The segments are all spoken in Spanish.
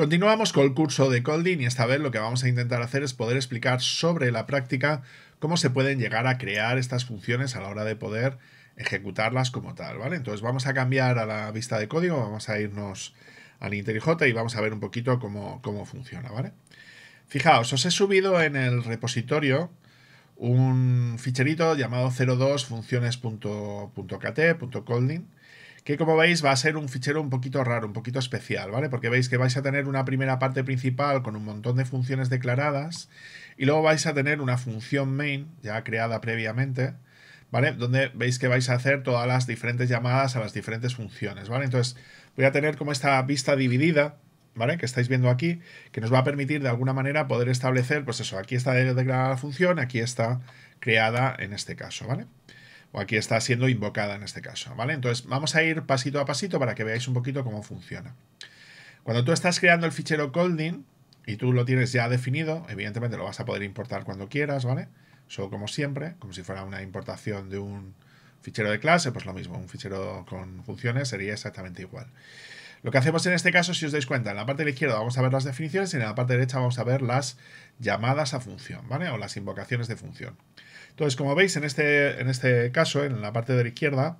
Continuamos con el curso de Colding y esta vez lo que vamos a intentar hacer es poder explicar sobre la práctica cómo se pueden llegar a crear estas funciones a la hora de poder ejecutarlas como tal, ¿vale? Entonces vamos a cambiar a la vista de código, vamos a irnos al IntelliJ y vamos a ver un poquito cómo, cómo funciona, ¿vale? Fijaos, os he subido en el repositorio un ficherito llamado 02funciones.kt.colding que como veis va a ser un fichero un poquito raro, un poquito especial, ¿vale? Porque veis que vais a tener una primera parte principal con un montón de funciones declaradas y luego vais a tener una función main ya creada previamente, ¿vale? Donde veis que vais a hacer todas las diferentes llamadas a las diferentes funciones, ¿vale? Entonces voy a tener como esta vista dividida, ¿vale? Que estáis viendo aquí, que nos va a permitir de alguna manera poder establecer, pues eso, aquí está declarada la función, aquí está creada en este caso, ¿vale? vale o aquí está siendo invocada en este caso, ¿vale? Entonces vamos a ir pasito a pasito para que veáis un poquito cómo funciona. Cuando tú estás creando el fichero Colding y tú lo tienes ya definido, evidentemente lo vas a poder importar cuando quieras, ¿vale? Solo como siempre, como si fuera una importación de un fichero de clase, pues lo mismo, un fichero con funciones sería exactamente igual. Lo que hacemos en este caso, si os dais cuenta, en la parte de la izquierda vamos a ver las definiciones y en la parte derecha vamos a ver las llamadas a función, ¿vale? O las invocaciones de función. Entonces, como veis, en este, en este caso, en la parte de la izquierda,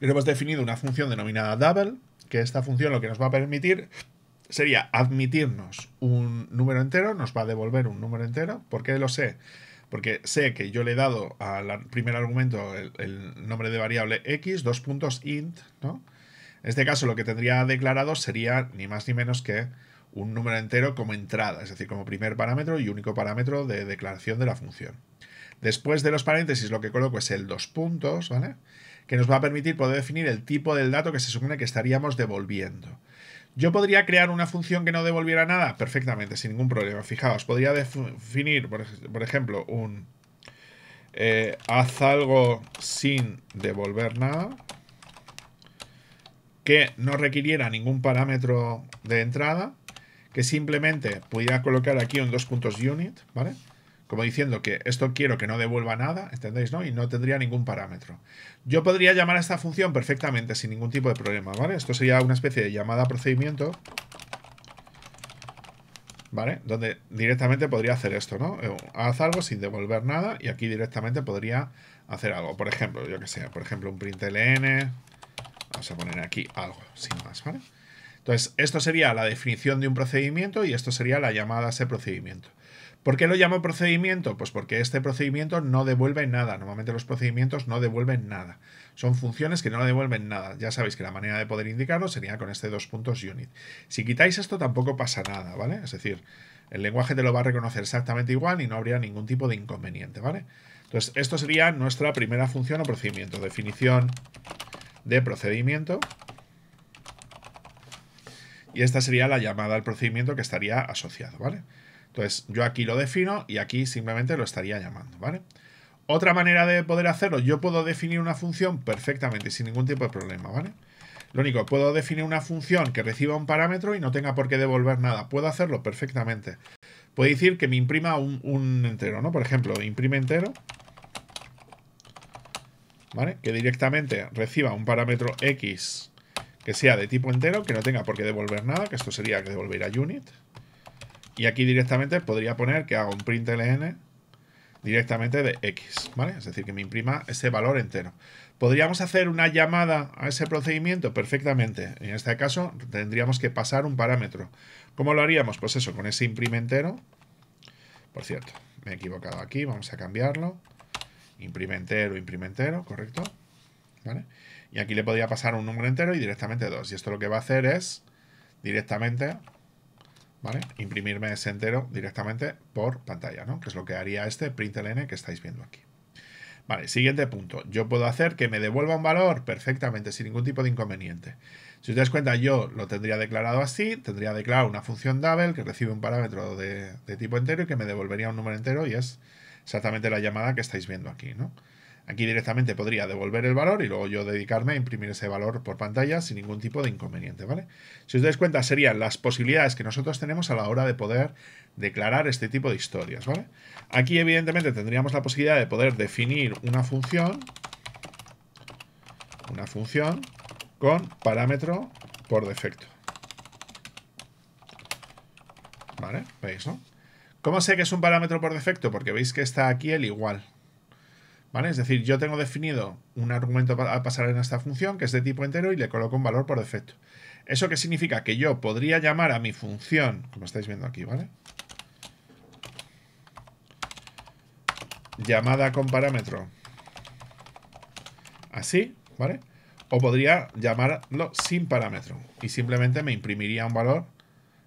hemos definido una función denominada double, que esta función lo que nos va a permitir sería admitirnos un número entero, nos va a devolver un número entero. ¿Por qué lo sé? Porque sé que yo le he dado al primer argumento el, el nombre de variable x, dos puntos int, ¿no? En este caso, lo que tendría declarado sería ni más ni menos que un número entero como entrada, es decir, como primer parámetro y único parámetro de declaración de la función. Después de los paréntesis lo que coloco es el dos puntos, ¿vale? Que nos va a permitir poder definir el tipo del dato que se supone que estaríamos devolviendo. Yo podría crear una función que no devolviera nada perfectamente, sin ningún problema. Fijaos, podría definir, por, ejemplo, un eh, haz algo sin devolver nada que no requiriera ningún parámetro de entrada, que simplemente pudiera colocar aquí un dos puntos unit, ¿vale? Como diciendo que esto quiero que no devuelva nada, ¿entendéis? ¿No? Y no tendría ningún parámetro. Yo podría llamar a esta función perfectamente, sin ningún tipo de problema, ¿vale? Esto sería una especie de llamada a procedimiento, ¿vale? Donde directamente podría hacer esto, ¿no? Eh, haz algo sin devolver nada y aquí directamente podría hacer algo. Por ejemplo, yo que sé, por ejemplo, un println, Vamos a poner aquí algo, sin más, ¿vale? Entonces, esto sería la definición de un procedimiento y esto sería la llamada a ese procedimiento. ¿Por qué lo llamo procedimiento? Pues porque este procedimiento no devuelve nada. Normalmente los procedimientos no devuelven nada. Son funciones que no devuelven nada. Ya sabéis que la manera de poder indicarlo sería con este dos puntos unit. Si quitáis esto tampoco pasa nada, ¿vale? Es decir, el lenguaje te lo va a reconocer exactamente igual y no habría ningún tipo de inconveniente, ¿vale? Entonces, esto sería nuestra primera función o procedimiento. Definición de procedimiento. Y esta sería la llamada al procedimiento que estaría asociado, ¿vale? Entonces, yo aquí lo defino y aquí simplemente lo estaría llamando, ¿vale? Otra manera de poder hacerlo, yo puedo definir una función perfectamente, sin ningún tipo de problema, ¿vale? Lo único, puedo definir una función que reciba un parámetro y no tenga por qué devolver nada. Puedo hacerlo perfectamente. Puedo decir que me imprima un, un entero, ¿no? Por ejemplo, imprime entero. Que directamente reciba un parámetro X que sea de tipo entero, que no tenga por qué devolver nada, que esto sería que a unit. Y aquí directamente podría poner que haga un println directamente de X, ¿vale? Es decir, que me imprima ese valor entero. ¿Podríamos hacer una llamada a ese procedimiento? Perfectamente. En este caso tendríamos que pasar un parámetro. ¿Cómo lo haríamos? Pues eso, con ese imprime entero. Por cierto, me he equivocado aquí, vamos a cambiarlo entero, imprime entero, ¿correcto? ¿Vale? Y aquí le podría pasar un número entero y directamente dos, Y esto lo que va a hacer es directamente, ¿vale? Imprimirme ese entero directamente por pantalla, ¿no? Que es lo que haría este println que estáis viendo aquí. Vale, siguiente punto. Yo puedo hacer que me devuelva un valor perfectamente, sin ningún tipo de inconveniente. Si os dais cuenta, yo lo tendría declarado así, tendría declarado una función double que recibe un parámetro de, de tipo entero y que me devolvería un número entero y es exactamente la llamada que estáis viendo aquí, ¿no? Aquí directamente podría devolver el valor y luego yo dedicarme a imprimir ese valor por pantalla sin ningún tipo de inconveniente, ¿vale? Si os dais cuenta, serían las posibilidades que nosotros tenemos a la hora de poder declarar este tipo de historias, ¿vale? Aquí, evidentemente, tendríamos la posibilidad de poder definir una función, una función con parámetro por defecto. ¿Vale? ¿Veis, no? ¿Cómo sé que es un parámetro por defecto? Porque veis que está aquí el igual. ¿Vale? Es decir, yo tengo definido un argumento a pasar en esta función que es de tipo entero y le coloco un valor por defecto. ¿Eso qué significa? Que yo podría llamar a mi función, como estáis viendo aquí, ¿vale? Llamada con parámetro. Así, ¿vale? O podría llamarlo sin parámetro y simplemente me imprimiría un valor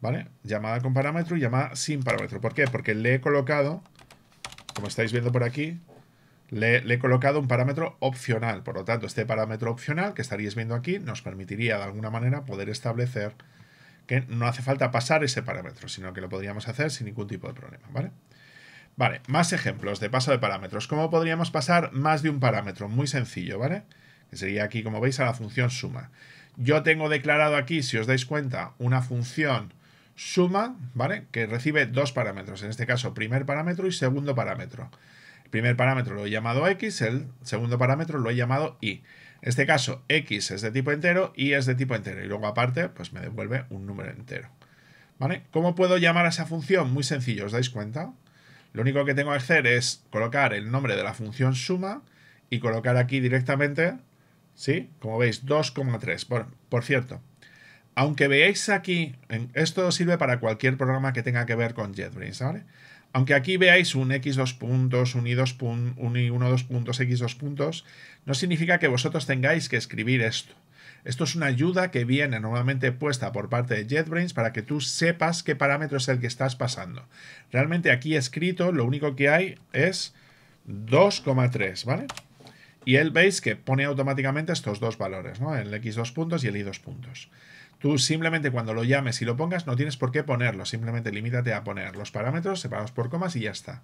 ¿Vale? Llamada con parámetro y llamada sin parámetro. ¿Por qué? Porque le he colocado, como estáis viendo por aquí, le, he colocado un parámetro opcional. Por lo tanto, este parámetro opcional que estaríais viendo aquí nos permitiría de alguna manera poder establecer que no hace falta pasar ese parámetro, sino que lo podríamos hacer sin ningún tipo de problema, ¿vale? Vale, más ejemplos de paso de parámetros. ¿Cómo podríamos pasar más de un parámetro? Muy sencillo, ¿vale? Que sería aquí, como veis, a la función suma. Yo tengo declarado aquí, si os dais cuenta, una función suma, ¿vale? Que recibe dos parámetros, en este caso primer parámetro y segundo parámetro. El primer parámetro lo he llamado x, el segundo parámetro lo he llamado y. En este caso, x es de tipo entero, y es de tipo entero. Y luego aparte, pues me devuelve un número entero. ¿Vale? ¿Cómo puedo llamar a esa función? Muy sencillo, ¿os dais cuenta? Lo único que tengo que hacer es colocar el nombre de la función suma y colocar aquí directamente, ¿sí? Como veis, 2,3. bueno por cierto, aunque veáis aquí, esto sirve para cualquier programa que tenga que ver con JetBrains, ¿vale? Aunque aquí veáis un x dos puntos, un I dos uno dos puntos, x dos puntos, no significa que vosotros tengáis que escribir esto. Esto es una ayuda que viene normalmente puesta por parte de JetBrains para que tú sepas qué parámetro es el que estás pasando. Realmente aquí escrito lo único que hay es 2,3, ¿vale? Y él veis que pone automáticamente estos dos valores, ¿no? El x dos puntos y el i dos puntos. Tú simplemente cuando lo llames y lo pongas no tienes por qué ponerlo, simplemente limítate a poner los parámetros separados por comas y ya está.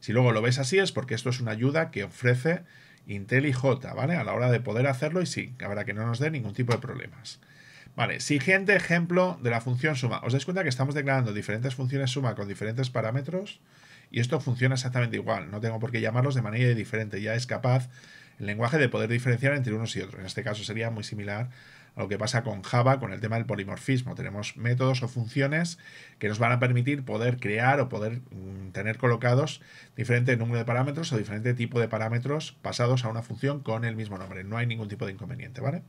Si luego lo ves así es porque esto es una ayuda que ofrece IntelliJ, ¿vale? A la hora de poder hacerlo y sí, habrá que no nos dé ningún tipo de problemas. Vale, siguiente ejemplo de la función suma. ¿Os dais cuenta que estamos declarando diferentes funciones suma con diferentes parámetros? Y esto funciona exactamente igual, no tengo por qué llamarlos de manera diferente, ya es capaz el lenguaje de poder diferenciar entre unos y otros. En este caso sería muy similar a lo que pasa con Java con el tema del polimorfismo. Tenemos métodos o funciones que nos van a permitir poder crear o poder mm, tener colocados diferente número de parámetros o diferente tipo de parámetros pasados a una función con el mismo nombre. No hay ningún tipo de inconveniente, ¿vale?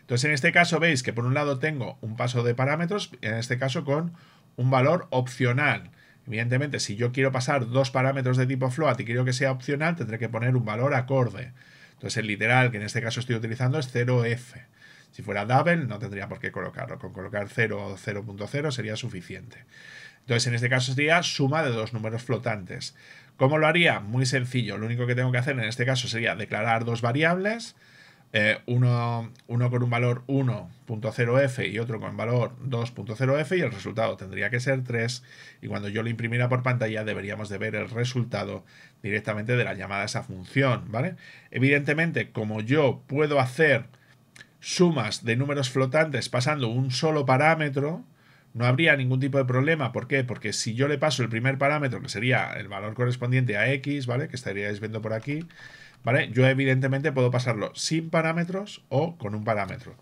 Entonces, en este caso veis que por un lado tengo un paso de parámetros, en este caso con un valor opcional. Evidentemente, si yo quiero pasar dos parámetros de tipo float y quiero que sea opcional, tendré que poner un valor acorde. Entonces el literal que en este caso estoy utilizando es 0f. Si fuera double no tendría por qué colocarlo. Con colocar 0 o 0.0 sería suficiente. Entonces en este caso sería suma de dos números flotantes. ¿Cómo lo haría? Muy sencillo. Lo único que tengo que hacer en este caso sería declarar dos variables eh, uno, uno, con un valor 1.0f y otro con valor 2.0f y el resultado tendría que ser 3 y cuando yo lo imprimiera por pantalla deberíamos de ver el resultado directamente de la llamada a esa función, ¿vale? Evidentemente, como yo puedo hacer sumas de números flotantes pasando un solo parámetro, no habría ningún tipo de problema. ¿Por qué? Porque si yo le paso el primer parámetro, que sería el valor correspondiente a x, ¿vale? Que estaríais viendo por aquí, ¿vale? Yo evidentemente puedo pasarlo sin parámetros o con un parámetro.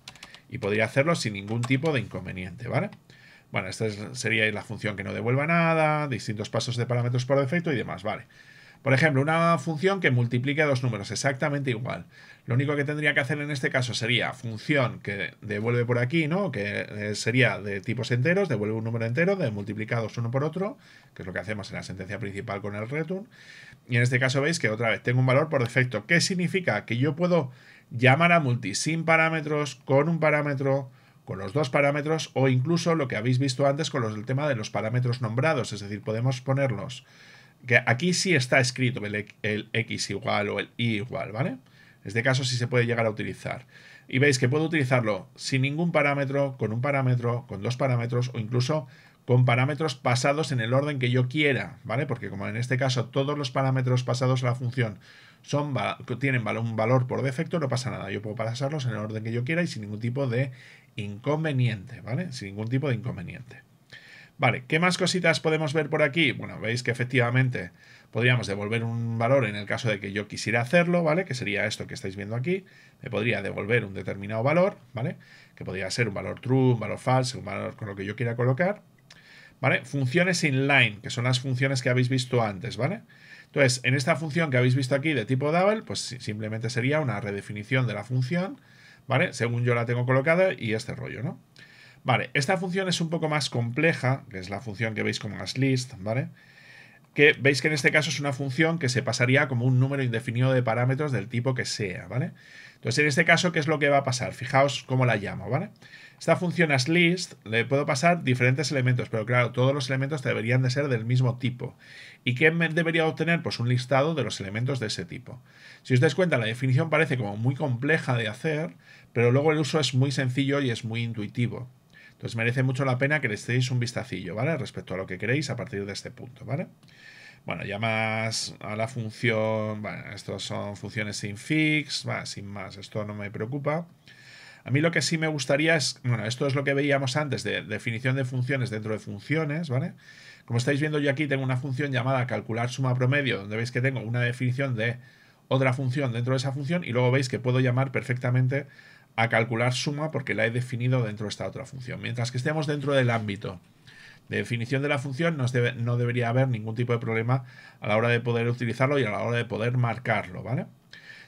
Y podría hacerlo sin ningún tipo de inconveniente, ¿vale? Bueno, esta sería la función que no devuelva nada, distintos pasos de parámetros por defecto y demás, ¿vale? vale por ejemplo, una función que multiplique dos números exactamente igual. Lo único que tendría que hacer en este caso sería función que devuelve por aquí, ¿no? Que eh, sería de tipos enteros, devuelve un número entero, de multiplicados uno por otro, que es lo que hacemos en la sentencia principal con el return. Y en este caso veis que otra vez tengo un valor por defecto. ¿Qué significa? Que yo puedo llamar a multi sin parámetros, con un parámetro, con los dos parámetros, o incluso lo que habéis visto antes con los, el tema de los parámetros nombrados, es decir, podemos ponerlos que aquí sí está escrito el, x igual o el y igual, ¿vale? En este caso sí se puede llegar a utilizar. Y veis que puedo utilizarlo sin ningún parámetro, con un parámetro, con dos parámetros o incluso con parámetros pasados en el orden que yo quiera, ¿vale? Porque como en este caso todos los parámetros pasados a la función son, tienen un valor por defecto, no pasa nada. Yo puedo pasarlos en el orden que yo quiera y sin ningún tipo de inconveniente, ¿vale? Sin ningún tipo de inconveniente. ¿qué más cositas podemos ver por aquí? Bueno, veis que efectivamente podríamos devolver un valor en el caso de que yo quisiera hacerlo, ¿vale? Que sería esto que estáis viendo aquí. Me podría devolver un determinado valor, ¿vale? Que podría ser un valor true, un valor false, un valor con lo que yo quiera colocar, ¿vale? Funciones inline, que son las funciones que habéis visto antes, ¿vale? Entonces, en esta función que habéis visto aquí de tipo double, pues simplemente sería una redefinición de la función, ¿vale? Según yo la tengo colocada y este rollo, ¿no? Vale, esta función es un poco más compleja, que es la función que veis como las list, ¿vale? Que veis que en este caso es una función que se pasaría como un número indefinido de parámetros del tipo que sea, ¿vale? Entonces, en este caso, ¿qué es lo que va a pasar? Fijaos cómo la llamo, ¿vale? Esta función as list le puedo pasar diferentes elementos, pero claro, todos los elementos deberían de ser del mismo tipo. ¿Y qué debería obtener? Pues un listado de los elementos de ese tipo. Si os dais cuenta, la definición parece como muy compleja de hacer, pero luego el uso es muy sencillo y es muy intuitivo. Entonces merece mucho la pena que le estéis un vistacillo, ¿vale? Respecto a lo que queréis a partir de este punto, ¿vale? Bueno, ya más a la función, bueno, estos son funciones sin fix, sin más, esto no me preocupa. A mí lo que sí me gustaría es, bueno, esto es lo que veíamos antes de definición de funciones dentro de funciones, ¿vale? Como estáis viendo yo aquí tengo una función llamada calcular suma promedio, donde veis que tengo una definición de otra función dentro de esa función y luego veis que puedo llamar perfectamente a calcular suma porque la he definido dentro de esta otra función. Mientras que estemos dentro del ámbito de definición de la función, no debería haber ningún tipo de problema a la hora de poder utilizarlo y a la hora de poder marcarlo, ¿vale?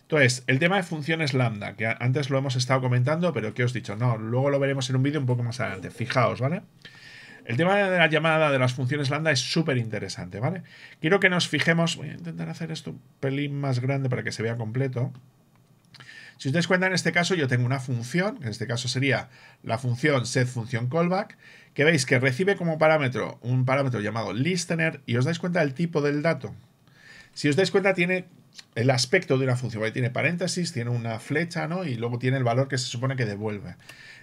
Entonces, el tema de funciones lambda, que antes lo hemos estado comentando, pero que os he dicho, no, luego lo veremos en un vídeo un poco más adelante, fijaos, ¿vale? El tema de la llamada de las funciones lambda es súper interesante, ¿vale? Quiero que nos fijemos, voy a intentar hacer esto un pelín más grande para que se vea completo, si os dais cuenta, en este caso yo tengo una función, en este caso sería la función set función callback, que veis que recibe como parámetro un parámetro llamado listener y os dais cuenta del tipo del dato. Si os dais cuenta, tiene el aspecto de una función, tiene paréntesis, tiene una flecha, ¿no? Y luego tiene el valor que se supone que devuelve.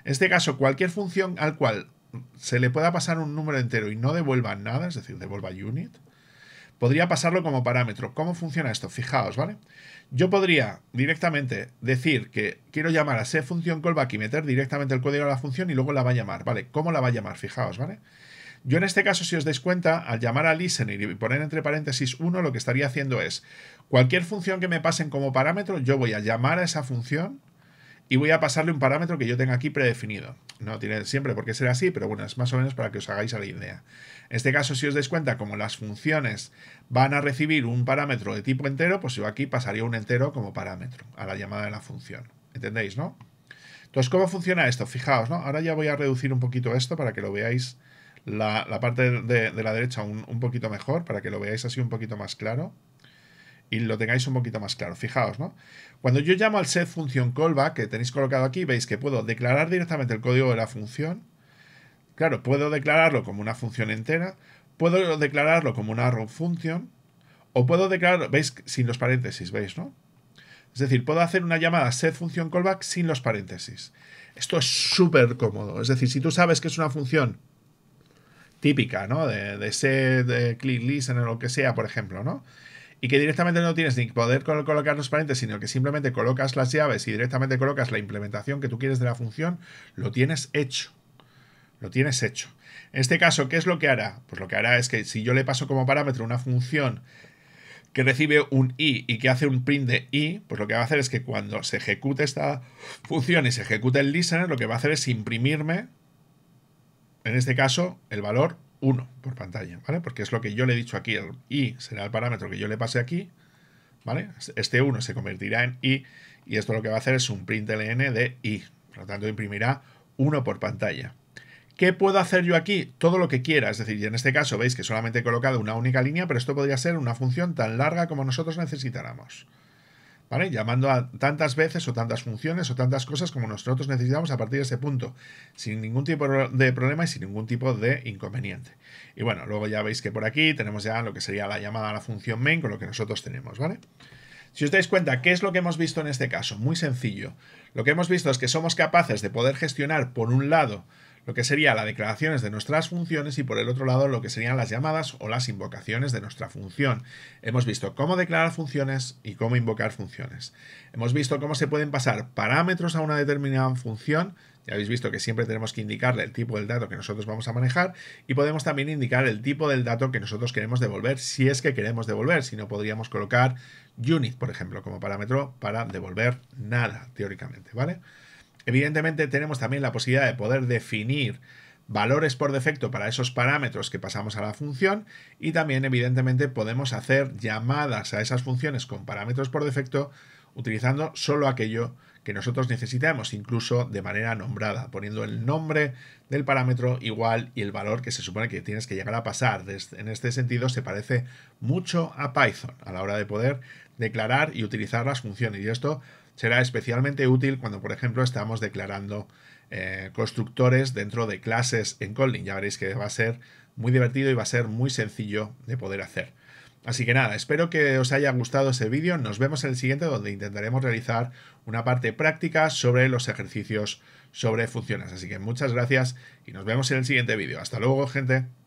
En este caso, cualquier función al cual se le pueda pasar un número entero y no devuelva nada, es decir, devuelva unit, podría pasarlo como parámetro. ¿Cómo funciona esto? Fijaos, ¿vale? Yo podría directamente decir que quiero llamar a esa función callback y meter directamente el código de la función y luego la va a llamar, ¿vale? ¿Cómo la va a llamar? Fijaos, ¿vale? Yo en este caso, si os dais cuenta, al llamar a listen y poner entre paréntesis 1, lo que estaría haciendo es, cualquier función que me pasen como parámetro, yo voy a llamar a esa función y voy a pasarle un parámetro que yo tenga aquí predefinido. No tiene siempre por qué ser así, pero bueno, es más o menos para que os hagáis a la idea. En este caso, si os dais cuenta, como las funciones van a recibir un parámetro de tipo entero, pues yo aquí pasaría un entero como parámetro a la llamada de la función. ¿Entendéis, no? Entonces, ¿cómo funciona esto? Fijaos, ¿no? Ahora ya voy a reducir un poquito esto para que lo veáis la, parte de, la derecha un, un poquito mejor, para que lo veáis así un poquito más claro y lo tengáis un poquito más claro. Fijaos, ¿no? Cuando yo llamo al set función callback que tenéis colocado aquí, veis que puedo declarar directamente el código de la función. Claro, puedo declararlo como una función entera, puedo declararlo como una arrow function, o puedo declararlo, veis, sin los paréntesis, veis, ¿no? Es decir, puedo hacer una llamada set función callback sin los paréntesis. Esto es súper cómodo. Es decir, si tú sabes que es una función típica, ¿no? De, de set, de click list, en lo que sea, por ejemplo, ¿no? y que directamente no tienes ni poder colocar los paréntesis, sino que simplemente colocas las llaves y directamente colocas la implementación que tú quieres de la función, lo tienes hecho. Lo tienes hecho. En este caso, ¿qué es lo que hará? Pues lo que hará es que si yo le paso como parámetro una función que recibe un i y que hace un print de i, pues lo que va a hacer es que cuando se ejecute esta función y se ejecute el listener, lo que va a hacer es imprimirme, en este caso, el valor 1 por pantalla, ¿vale? Porque es lo que yo le he dicho aquí, el i será el parámetro que yo le pase aquí, ¿vale? Este 1 se convertirá en i y esto lo que va a hacer es un println de i, por lo tanto imprimirá 1 por pantalla. ¿Qué puedo hacer yo aquí? Todo lo que quiera, es decir, en este caso veis que solamente he colocado una única línea, pero esto podría ser una función tan larga como nosotros necesitáramos. ¿vale? Llamando a tantas veces o tantas funciones o tantas cosas como nosotros necesitamos a partir de ese punto, sin ningún tipo de problema y sin ningún tipo de inconveniente. Y bueno, luego ya veis que por aquí tenemos ya lo que sería la llamada a la función main con lo que nosotros tenemos, ¿vale? Si os dais cuenta, ¿qué es lo que hemos visto en este caso? Muy sencillo. Lo que hemos visto es que somos capaces de poder gestionar, por un lado, lo que serían las declaraciones de nuestras funciones y por el otro lado lo que serían las llamadas o las invocaciones de nuestra función. Hemos visto cómo declarar funciones y cómo invocar funciones. Hemos visto cómo se pueden pasar parámetros a una determinada función ya habéis visto que siempre tenemos que indicarle el tipo del dato que nosotros vamos a manejar y podemos también indicar el tipo del dato que nosotros queremos devolver, si es que queremos devolver, si no podríamos colocar unit, por ejemplo, como parámetro para devolver nada, teóricamente, ¿vale? Evidentemente tenemos también la posibilidad de poder definir valores por defecto para esos parámetros que pasamos a la función y también evidentemente podemos hacer llamadas a esas funciones con parámetros por defecto utilizando solo aquello que nosotros necesitamos, incluso de manera nombrada, poniendo el nombre del parámetro igual y el valor que se supone que tienes que llegar a pasar. En este sentido se parece mucho a Python a la hora de poder declarar y utilizar las funciones y esto Será especialmente útil cuando, por ejemplo, estamos declarando eh, constructores dentro de clases en Kotlin. Ya veréis que va a ser muy divertido y va a ser muy sencillo de poder hacer. Así que nada, espero que os haya gustado ese vídeo. Nos vemos en el siguiente donde intentaremos realizar una parte práctica sobre los ejercicios sobre funciones. Así que muchas gracias y nos vemos en el siguiente vídeo. Hasta luego, gente.